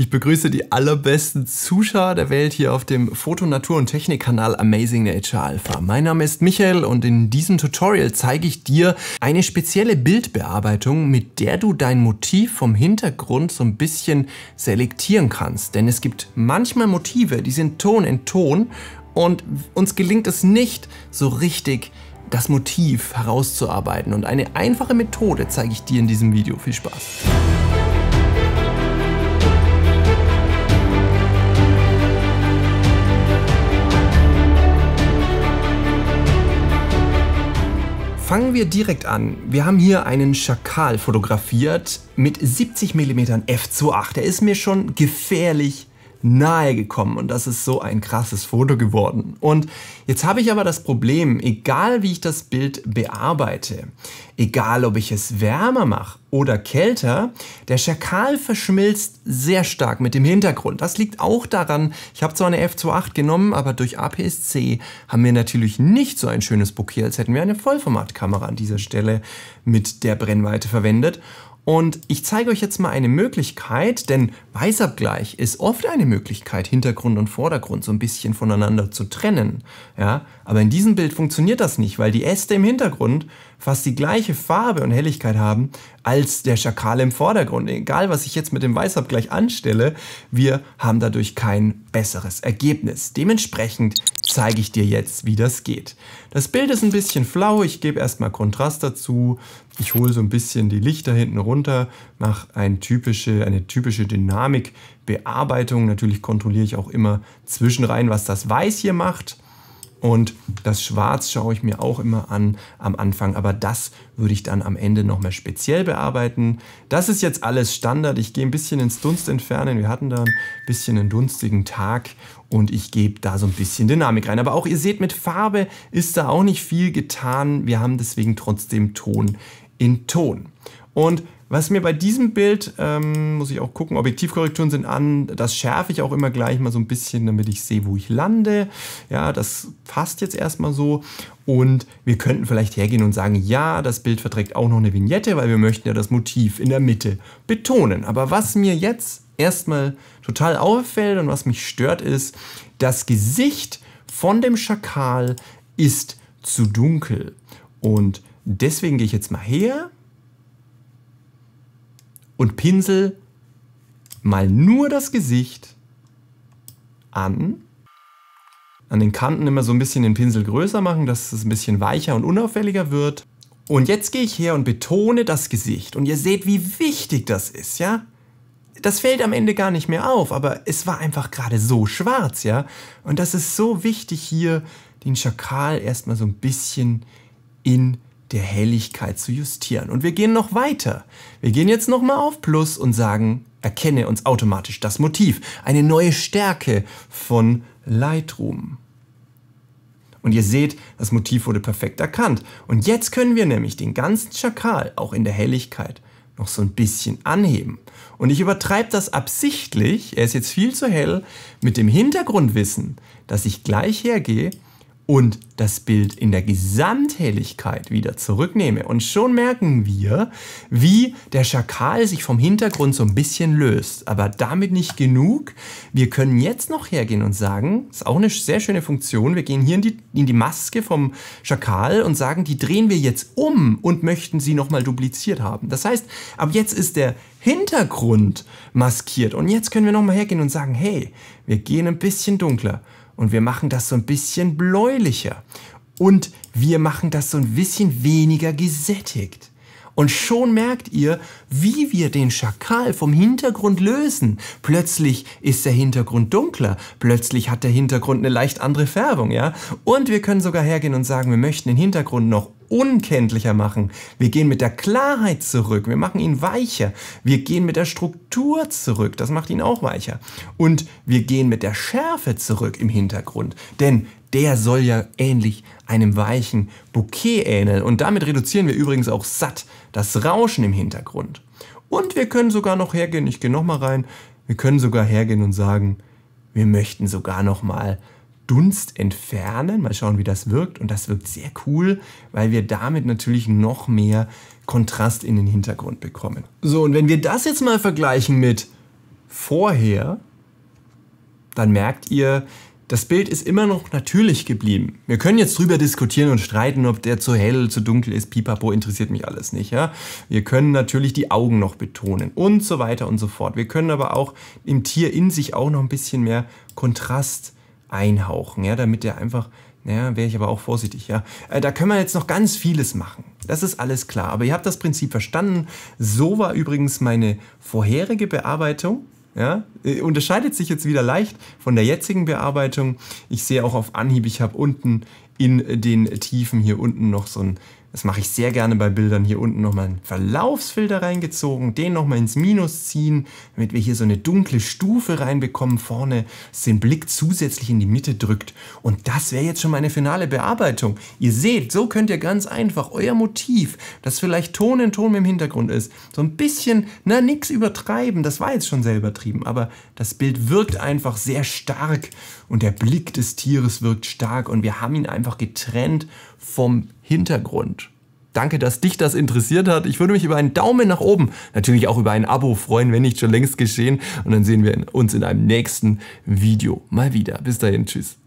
Ich begrüße die allerbesten Zuschauer der Welt hier auf dem Foto-, Natur- und Technik-Kanal Amazing Nature Alpha. Mein Name ist Michael und in diesem Tutorial zeige ich dir eine spezielle Bildbearbeitung, mit der du dein Motiv vom Hintergrund so ein bisschen selektieren kannst. Denn es gibt manchmal Motive, die sind Ton in Ton und uns gelingt es nicht so richtig, das Motiv herauszuarbeiten. Und eine einfache Methode zeige ich dir in diesem Video. Viel Spaß! Fangen wir direkt an. Wir haben hier einen Schakal fotografiert mit 70 mm f2.8. Der ist mir schon gefährlich nahe gekommen und das ist so ein krasses Foto geworden. Und jetzt habe ich aber das Problem, egal wie ich das Bild bearbeite, egal ob ich es wärmer mache oder kälter, der Schakal verschmilzt sehr stark mit dem Hintergrund. Das liegt auch daran, ich habe zwar eine F28 genommen, aber durch APS-C haben wir natürlich nicht so ein schönes Bokeh, als hätten wir eine Vollformatkamera an dieser Stelle mit der Brennweite verwendet. Und ich zeige euch jetzt mal eine Möglichkeit, denn Weißabgleich ist oft eine Möglichkeit, Hintergrund und Vordergrund so ein bisschen voneinander zu trennen. Ja, aber in diesem Bild funktioniert das nicht, weil die Äste im Hintergrund fast die gleiche Farbe und Helligkeit haben als der Schakal im Vordergrund. Egal, was ich jetzt mit dem Weißabgleich anstelle, wir haben dadurch kein besseres Ergebnis. Dementsprechend zeige ich dir jetzt, wie das geht. Das Bild ist ein bisschen flau, ich gebe erstmal Kontrast dazu. Ich hole so ein bisschen die Lichter hinten runter, mache ein typische, eine typische Dynamikbearbeitung. Natürlich kontrolliere ich auch immer zwischenrein, was das Weiß hier macht. Und das Schwarz schaue ich mir auch immer an am Anfang, aber das würde ich dann am Ende nochmal speziell bearbeiten. Das ist jetzt alles Standard. Ich gehe ein bisschen ins Dunst entfernen. Wir hatten da ein bisschen einen dunstigen Tag und ich gebe da so ein bisschen Dynamik rein. Aber auch ihr seht, mit Farbe ist da auch nicht viel getan. Wir haben deswegen trotzdem Ton in Ton. Und was mir bei diesem Bild, ähm, muss ich auch gucken, Objektivkorrekturen sind an, das schärfe ich auch immer gleich mal so ein bisschen, damit ich sehe, wo ich lande. Ja, das passt jetzt erstmal so. Und wir könnten vielleicht hergehen und sagen, ja, das Bild verträgt auch noch eine Vignette, weil wir möchten ja das Motiv in der Mitte betonen. Aber was mir jetzt erstmal total auffällt und was mich stört ist, das Gesicht von dem Schakal ist zu dunkel. Und deswegen gehe ich jetzt mal her und pinsel mal nur das Gesicht an. An den Kanten immer so ein bisschen den Pinsel größer machen, dass es ein bisschen weicher und unauffälliger wird. Und jetzt gehe ich her und betone das Gesicht. Und ihr seht, wie wichtig das ist, ja? Das fällt am Ende gar nicht mehr auf, aber es war einfach gerade so schwarz, ja? Und das ist so wichtig hier, den Schakal erstmal so ein bisschen in die der Helligkeit zu justieren. Und wir gehen noch weiter. Wir gehen jetzt nochmal auf Plus und sagen, erkenne uns automatisch das Motiv. Eine neue Stärke von Lightroom. Und ihr seht, das Motiv wurde perfekt erkannt. Und jetzt können wir nämlich den ganzen Schakal auch in der Helligkeit noch so ein bisschen anheben. Und ich übertreibe das absichtlich, er ist jetzt viel zu hell, mit dem Hintergrundwissen, dass ich gleich hergehe und das Bild in der Gesamthelligkeit wieder zurücknehme. Und schon merken wir, wie der Schakal sich vom Hintergrund so ein bisschen löst. Aber damit nicht genug. Wir können jetzt noch hergehen und sagen, ist auch eine sehr schöne Funktion, wir gehen hier in die, in die Maske vom Schakal und sagen, die drehen wir jetzt um und möchten sie nochmal dupliziert haben. Das heißt, ab jetzt ist der Hintergrund maskiert. Und jetzt können wir nochmal hergehen und sagen, hey, wir gehen ein bisschen dunkler und wir machen das so ein bisschen bläulicher und wir machen das so ein bisschen weniger gesättigt. Und schon merkt ihr, wie wir den Schakal vom Hintergrund lösen. Plötzlich ist der Hintergrund dunkler, plötzlich hat der Hintergrund eine leicht andere Färbung, ja? Und wir können sogar hergehen und sagen, wir möchten den Hintergrund noch unkenntlicher machen. Wir gehen mit der Klarheit zurück. Wir machen ihn weicher. Wir gehen mit der Struktur zurück. Das macht ihn auch weicher. Und wir gehen mit der Schärfe zurück im Hintergrund. Denn der soll ja ähnlich einem weichen Bouquet ähneln. Und damit reduzieren wir übrigens auch satt das Rauschen im Hintergrund. Und wir können sogar noch hergehen, ich gehe nochmal rein, wir können sogar hergehen und sagen, wir möchten sogar nochmal Dunst entfernen. Mal schauen, wie das wirkt. Und das wirkt sehr cool, weil wir damit natürlich noch mehr Kontrast in den Hintergrund bekommen. So, und wenn wir das jetzt mal vergleichen mit vorher, dann merkt ihr, das Bild ist immer noch natürlich geblieben. Wir können jetzt drüber diskutieren und streiten, ob der zu hell, zu dunkel ist, pipapo, interessiert mich alles nicht. Ja? Wir können natürlich die Augen noch betonen und so weiter und so fort. Wir können aber auch im Tier in sich auch noch ein bisschen mehr Kontrast einhauchen, ja, damit der einfach, naja, wäre ich aber auch vorsichtig, ja. Äh, da können wir jetzt noch ganz vieles machen. Das ist alles klar. Aber ihr habt das Prinzip verstanden. So war übrigens meine vorherige Bearbeitung. Ja, äh, unterscheidet sich jetzt wieder leicht von der jetzigen Bearbeitung. Ich sehe auch auf Anhieb, ich habe unten in den Tiefen hier unten noch so ein das mache ich sehr gerne bei Bildern. Hier unten nochmal einen Verlaufsfilter reingezogen, den nochmal ins Minus ziehen, damit wir hier so eine dunkle Stufe reinbekommen vorne, dass den Blick zusätzlich in die Mitte drückt. Und das wäre jetzt schon meine finale Bearbeitung. Ihr seht, so könnt ihr ganz einfach euer Motiv, das vielleicht Ton in Ton im Hintergrund ist, so ein bisschen, na nichts übertreiben, das war jetzt schon sehr übertrieben, aber das Bild wirkt einfach sehr stark und der Blick des Tieres wirkt stark und wir haben ihn einfach getrennt vom Hintergrund. Danke, dass dich das interessiert hat. Ich würde mich über einen Daumen nach oben, natürlich auch über ein Abo freuen, wenn nicht schon längst geschehen. Und dann sehen wir uns in einem nächsten Video mal wieder. Bis dahin, tschüss.